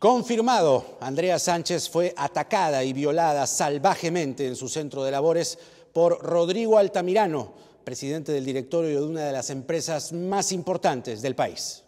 Confirmado, Andrea Sánchez fue atacada y violada salvajemente en su centro de labores por Rodrigo Altamirano, presidente del directorio de una de las empresas más importantes del país.